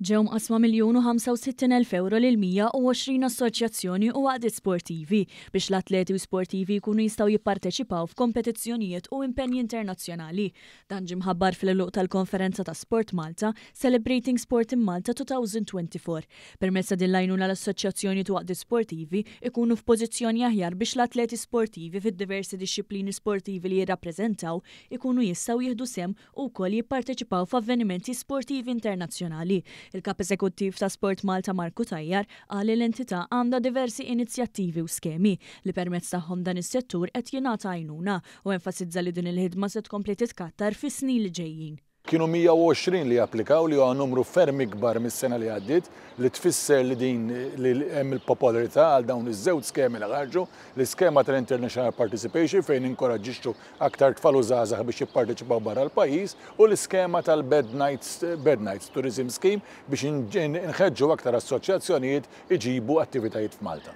ġew qasma miljun u 65.000 euro lil 120 assoċjazzjoni u għadit sportivi biex l-atleti u sportivi jkunu jistaw jipparteċipaw f'kompetizzjonijiet u impenji internazzjonali. Dan ġimħabbar fil-luq tal-konferenza ta' Sport Malta, Celebrating Sport in Malta 2024. Permessa din lajnu l-assoċjazzjoni tu għadit sportivi ikunu f'pożizzjoni aħjar biex l-atleti sportivi fid-diversi disċiplini sportivi li jirrappreżentaw ikunu jistaw jihdu sem u kol jipparteċipaw f'avvenimenti sportivi internazzjonali Il-kap eżekuttiv ta' Sport Malta Marku Tajjar għal l-entità għandha diversi inizjattivi u skemi li permezz tagħhom dan is-settur qed jingħata għajnuna u enfasizza li din il-ħidma se tkompli titkattar fis-snin li ġejjin kienu 120 li applikaw li huwa numru ferm ikbar mis-sena li għaddit li tfisser li din li hemm il-popolarità għal dawn iż-żewġ skemi li ħarġu l-iskema tal-International Participation fejn inkoraġġixxu aktar tfal u biex jipparteċipaw barra l-pajjiż u l-iskema tal-Bed Nights Bed Nights Tourism Scheme biex inħeġġu aktar assoċjazzjonijiet iġibu attivitajiet f'Malta.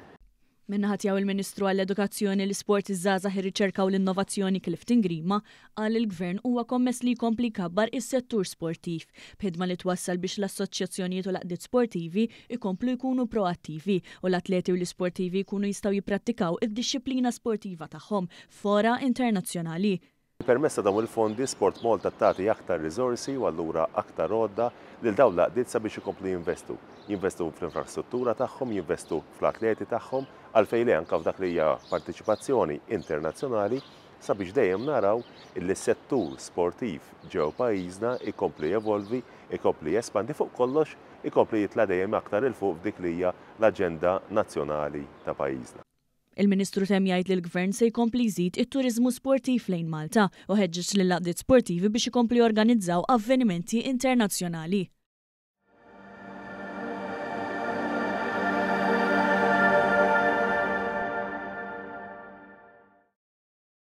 Minnaħat jaw il-Ministru għall-Edukazzjoni, l-Sport, iż-Żazah, ir-Riċerka u l-Innovazzjoni Clifton Grima għal il-Gvern huwa kommess li jkompli kabbar is-settur sportiv, bħidma li twassal biex l-assoċjazzjonijiet u l-qdiet sportivi jkomplu jkunu proattivi u l-atleti u l-sportivi jkunu jistaw jipprattikaw id-disciplina sportiva tagħhom fora internazzjonali. Permessa dawn il-fondi Sport Malta tagħti aktar risorsi u allura aktar għodda lil dawn laqdiet sabiex ikomplu jinvestu. Jinvestu fl-infrastruttura tagħhom, jinvestu fl-atleti tagħhom, għalfejn anke f'dak li hija partiċipazzjoni internazzjonali sabiex dejjem naraw il settur sportiv ġew pajjiżna ikompli jevolvi, ikompli jespandi fuq kollox, ikompli jitla dejjem aktar il fuq dik li hija l-aġenda nazzjonali ta' pajjiżna. Il-Ministru tem jgħid li l-Gvern se jkompli jżid it-turizmu sportiv lejn Malta u ħeġġeġ lill laqdiet sportivi biex ikompli organizzaw avvenimenti internazzjonali.